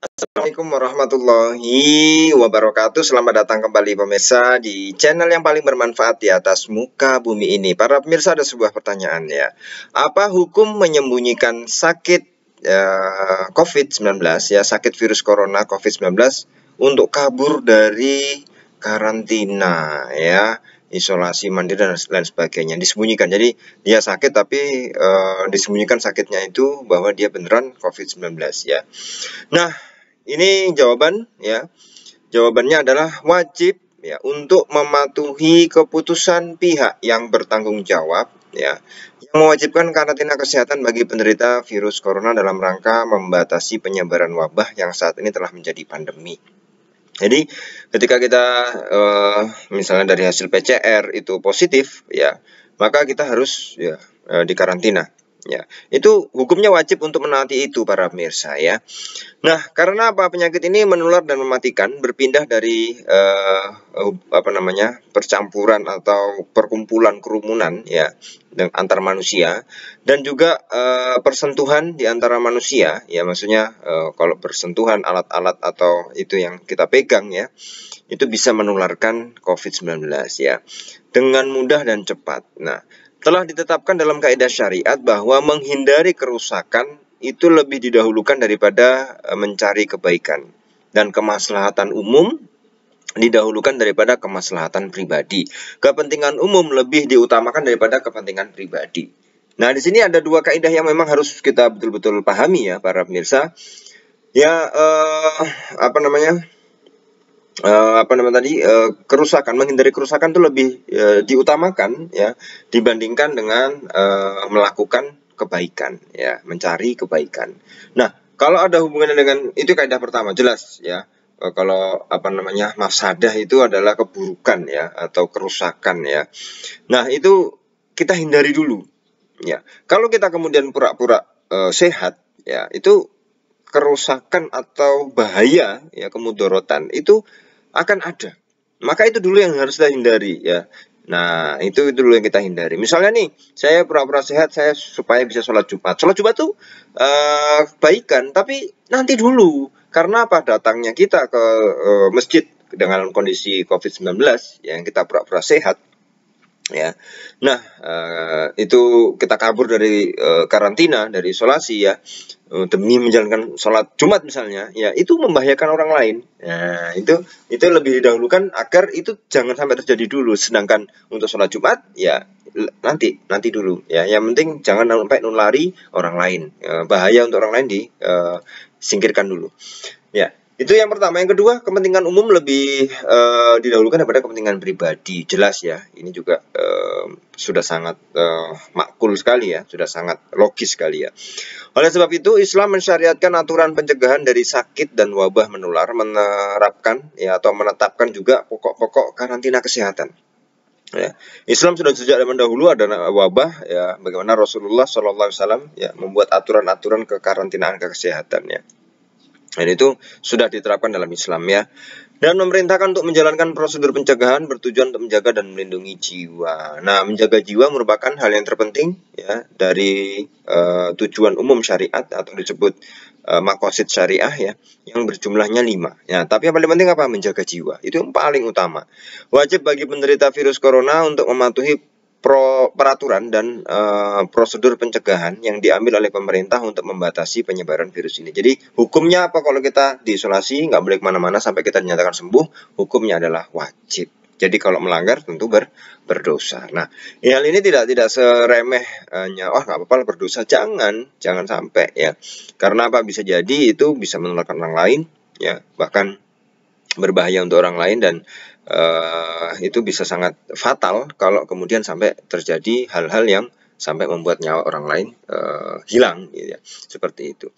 Assalamualaikum warahmatullahi wabarakatuh Selamat datang kembali pemirsa di channel yang paling bermanfaat di atas muka bumi ini Para pemirsa ada sebuah pertanyaan ya Apa hukum menyembunyikan sakit ya, eh, COVID-19 ya Sakit virus corona COVID-19 untuk kabur dari karantina ya isolasi mandiri dan lain sebagainya disembunyikan jadi dia sakit tapi e, disembunyikan sakitnya itu bahwa dia beneran COVID-19 ya nah ini jawaban ya jawabannya adalah wajib ya untuk mematuhi keputusan pihak yang bertanggung jawab ya yang mewajibkan karantina kesehatan bagi penderita virus corona dalam rangka membatasi penyebaran wabah yang saat ini telah menjadi pandemi jadi ketika kita uh, misalnya dari hasil PCR itu positif ya, maka kita harus ya uh, dikarantina. Ya, itu hukumnya wajib untuk menaati itu para pemirsa ya. Nah, karena apa penyakit ini menular dan mematikan berpindah dari eh, apa namanya percampuran atau perkumpulan kerumunan ya antar manusia dan juga eh, persentuhan di antara manusia ya maksudnya eh, kalau persentuhan alat-alat atau itu yang kita pegang ya itu bisa menularkan COVID-19 ya dengan mudah dan cepat. Nah, telah ditetapkan dalam kaidah syariat bahwa menghindari kerusakan itu lebih didahulukan daripada e, mencari kebaikan dan kemaslahatan umum didahulukan daripada kemaslahatan pribadi. Kepentingan umum lebih diutamakan daripada kepentingan pribadi. Nah, di sini ada dua kaidah yang memang harus kita betul-betul pahami ya para pemirsa. Ya eh, apa namanya? Uh, apa namanya tadi uh, kerusakan menghindari kerusakan itu lebih uh, diutamakan ya dibandingkan dengan uh, melakukan kebaikan ya mencari kebaikan. Nah kalau ada hubungannya dengan itu kaidah pertama jelas ya kalau apa namanya mafsadah itu adalah keburukan ya atau kerusakan ya. Nah itu kita hindari dulu ya. Kalau kita kemudian pura-pura uh, sehat ya itu kerusakan atau bahaya ya kemudorotan itu akan ada. Maka itu dulu yang harus kita hindari ya. Nah, itu itu dulu yang kita hindari. Misalnya nih, saya pura-pura sehat saya supaya bisa sholat Jumat. Sholat Jumat tuh uh, eh, baikkan tapi nanti dulu. Karena apa? Datangnya kita ke uh, masjid dengan kondisi COVID-19 yang kita pura-pura sehat ya. Nah, uh, itu kita kabur dari uh, karantina, dari isolasi ya, eh, demi menjalankan sholat Jumat misalnya, ya itu membahayakan orang lain. Nah, itu itu lebih didahulukan agar itu jangan sampai terjadi dulu. Sedangkan untuk sholat Jumat, ya nanti nanti dulu ya. Yang penting jangan sampai nulari orang lain. bahaya untuk orang lain di uh, singkirkan dulu. Ya, itu yang pertama. Yang kedua, kepentingan umum lebih e, didahulukan daripada kepentingan pribadi. Jelas ya, ini juga e, sudah sangat e, makul sekali ya, sudah sangat logis sekali ya. Oleh sebab itu, Islam mensyariatkan aturan pencegahan dari sakit dan wabah menular, menerapkan ya atau menetapkan juga pokok-pokok karantina kesehatan. Ya. Islam sudah sejak zaman dahulu ada wabah ya bagaimana Rasulullah SAW ya membuat aturan-aturan kekarantinaan kesehatan ya. Dan itu sudah diterapkan dalam Islam ya. Dan memerintahkan untuk menjalankan prosedur pencegahan bertujuan untuk menjaga dan melindungi jiwa. Nah, menjaga jiwa merupakan hal yang terpenting ya dari uh, tujuan umum syariat atau disebut uh, makosid syariah ya yang berjumlahnya lima. Ya, tapi yang paling penting apa? Menjaga jiwa. Itu yang paling utama. Wajib bagi penderita virus corona untuk mematuhi pro, peraturan dan uh, prosedur pencegahan yang diambil oleh pemerintah untuk membatasi penyebaran virus ini. Jadi hukumnya apa kalau kita diisolasi nggak boleh kemana-mana sampai kita dinyatakan sembuh? Hukumnya adalah wajib. Jadi kalau melanggar tentu ber, berdosa. Nah, hal ini tidak tidak seremehnya. oh nggak apa-apa berdosa. Jangan, jangan sampai ya. Karena apa bisa jadi itu bisa menularkan orang lain ya, bahkan berbahaya untuk orang lain dan uh, itu bisa sangat fatal kalau kemudian sampai terjadi hal-hal yang sampai membuat nyawa orang lain uh, hilang gitu ya seperti itu.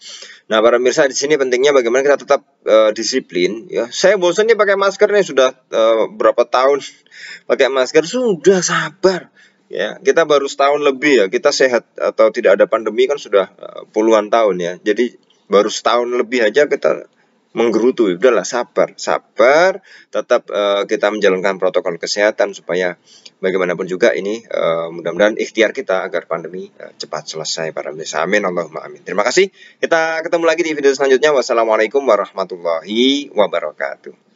Nah para pemirsa di sini pentingnya bagaimana kita tetap uh, disiplin ya. Saya bosan nih pakai masker nih sudah uh, berapa tahun pakai masker sudah sabar ya kita baru setahun lebih ya kita sehat atau tidak ada pandemi kan sudah puluhan tahun ya jadi baru setahun lebih aja kita menggerutu udahlah sabar sabar tetap uh, kita menjalankan protokol kesehatan supaya bagaimanapun juga ini uh, mudah-mudahan ikhtiar kita agar pandemi uh, cepat selesai para pemirsa amin Allahumma amin terima kasih kita ketemu lagi di video selanjutnya wassalamualaikum warahmatullahi wabarakatuh